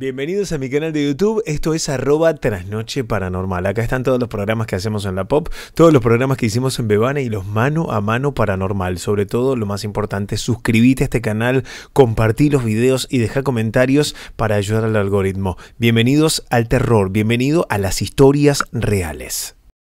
Bienvenidos a mi canal de YouTube, esto es arroba trasnoche paranormal. Acá están todos los programas que hacemos en la pop, todos los programas que hicimos en Bebana y los mano a mano paranormal. Sobre todo, lo más importante, suscríbete a este canal, compartí los videos y deja comentarios para ayudar al algoritmo. Bienvenidos al terror, bienvenido a las historias reales.